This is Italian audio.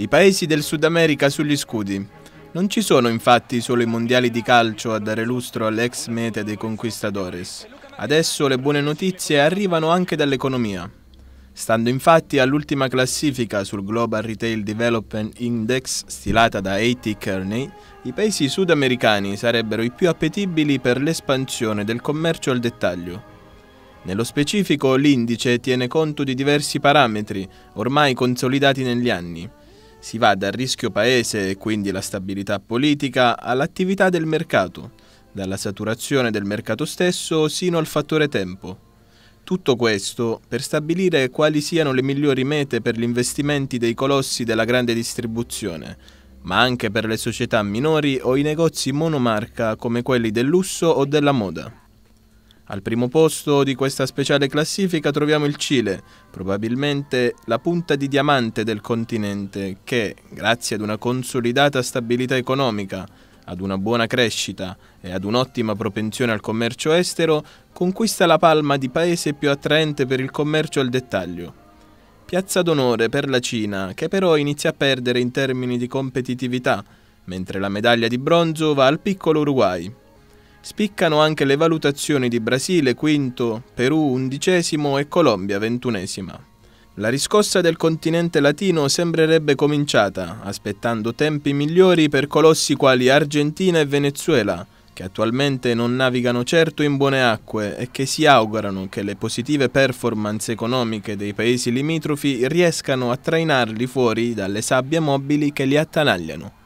i paesi del Sud America sugli scudi. Non ci sono infatti solo i mondiali di calcio a dare lustro all'ex mete dei conquistadores. Adesso le buone notizie arrivano anche dall'economia. Stando infatti all'ultima classifica sul Global Retail Development Index stilata da A.T. Kearney, i paesi sudamericani sarebbero i più appetibili per l'espansione del commercio al dettaglio. Nello specifico l'indice tiene conto di diversi parametri ormai consolidati negli anni, si va dal rischio paese e quindi la stabilità politica all'attività del mercato, dalla saturazione del mercato stesso sino al fattore tempo. Tutto questo per stabilire quali siano le migliori mete per gli investimenti dei colossi della grande distribuzione, ma anche per le società minori o i negozi monomarca come quelli del lusso o della moda. Al primo posto di questa speciale classifica troviamo il Cile, probabilmente la punta di diamante del continente che, grazie ad una consolidata stabilità economica, ad una buona crescita e ad un'ottima propensione al commercio estero, conquista la palma di paese più attraente per il commercio al dettaglio. Piazza d'onore per la Cina, che però inizia a perdere in termini di competitività, mentre la medaglia di bronzo va al piccolo Uruguay. Spiccano anche le valutazioni di Brasile quinto, Perù undicesimo e Colombia ventunesima. La riscossa del continente latino sembrerebbe cominciata, aspettando tempi migliori per colossi quali Argentina e Venezuela, che attualmente non navigano certo in buone acque e che si augurano che le positive performance economiche dei paesi limitrofi riescano a trainarli fuori dalle sabbie mobili che li attanagliano.